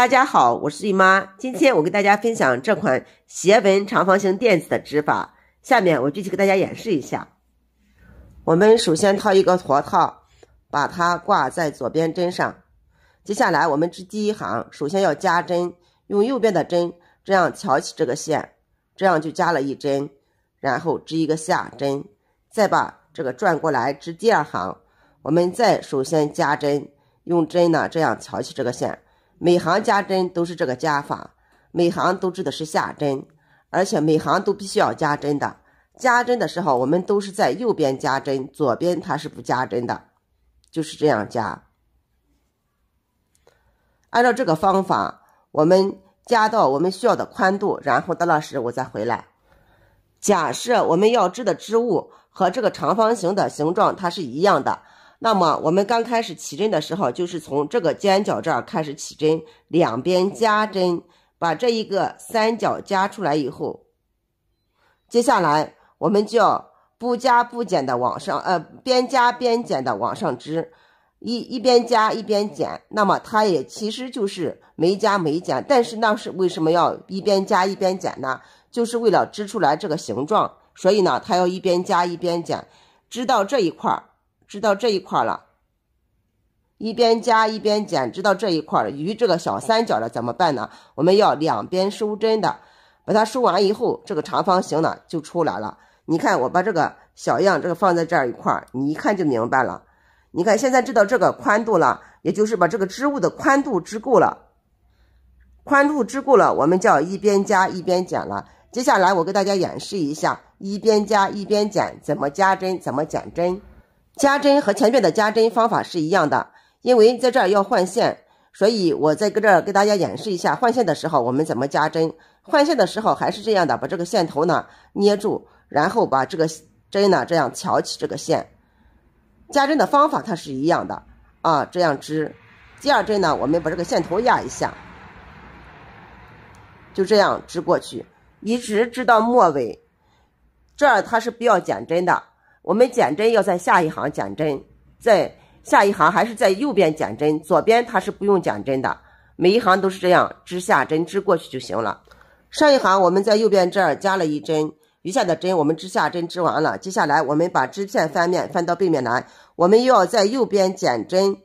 大家好，我是姨妈。今天我给大家分享这款斜纹长方形垫子的织法。下面我具体给大家演示一下。我们首先套一个活套，把它挂在左边针上。接下来我们织第一行，首先要加针，用右边的针这样挑起这个线，这样就加了一针。然后织一个下针，再把这个转过来织第二行。我们再首先加针，用针呢这样挑起这个线。每行加针都是这个加法，每行都织的是下针，而且每行都必须要加针的。加针的时候，我们都是在右边加针，左边它是不加针的，就是这样加。按照这个方法，我们加到我们需要的宽度，然后到那时我再回来。假设我们要织的织物和这个长方形的形状它是一样的。那么我们刚开始起针的时候，就是从这个尖角这儿开始起针，两边加针，把这一个三角加出来以后，接下来我们就要不加不减的往上，呃，边加边减的往上织，一一边加一边减。那么它也其实就是没加没减，但是那是为什么要一边加一边减呢？就是为了织出来这个形状，所以呢，它要一边加一边减，织到这一块儿。织到这一块了，一边加一边减，织到这一块了，与这个小三角了怎么办呢？我们要两边收针的，把它收完以后，这个长方形呢就出来了。你看，我把这个小样这个放在这一块，你一看就明白了。你看，现在知道这个宽度了，也就是把这个织物的宽度织够了，宽度织够了，我们叫一边加一边减了。接下来我给大家演示一下，一边加一边减，怎么加针，怎么减针。加针和前面的加针方法是一样的，因为在这儿要换线，所以我在这儿给大家演示一下换线的时候我们怎么加针。换线的时候还是这样的，把这个线头呢捏住，然后把这个针呢这样挑起这个线，加针的方法它是一样的啊，这样织。第二针呢，我们把这个线头压一下，就这样织过去，一直织到末尾。这儿它是不要减针的。我们减针要在下一行减针，在下一行还是在右边减针，左边它是不用减针的。每一行都是这样，织下针织过去就行了。上一行我们在右边这儿加了一针，余下的针我们织下针织完了。接下来我们把织片翻面，翻到背面来，我们又要在右边减针。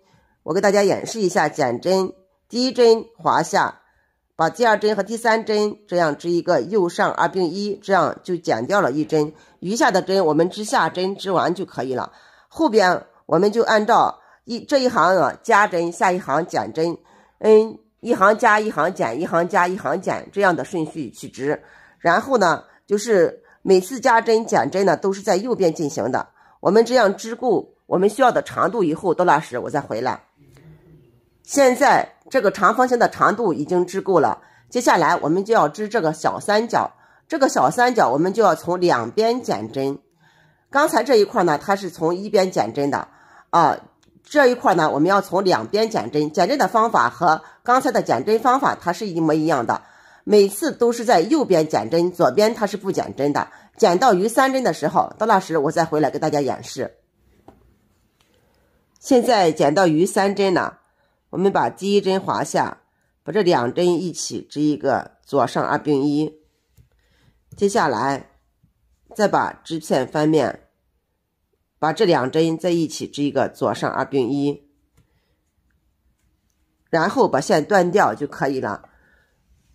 我给大家演示一下减针，第一针滑下。把第二针和第三针这样织一个右上二并一，这样就减掉了一针，余下的针我们织下针织完就可以了。后边我们就按照一这一行啊加针，下一行减针，嗯，一行加一行减，一行加一行减这样的顺序去织。然后呢，就是每次加针减针呢都是在右边进行的。我们这样织够我们需要的长度以后，到那时我再回来。现在这个长方形的长度已经织够了，接下来我们就要织这个小三角。这个小三角我们就要从两边减针。刚才这一块呢，它是从一边减针的啊，这一块呢，我们要从两边减针。减针的方法和刚才的减针方法它是一模一样的，每次都是在右边减针，左边它是不减针的。减到余三针的时候，到那时我再回来给大家演示。现在减到余三针呢。我们把第一针滑下，把这两针一起织一个左上二并一。接下来，再把织片翻面，把这两针在一起织一个左上二并一，然后把线断掉就可以了。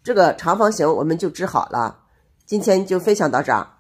这个长方形我们就织好了。今天就分享到这儿。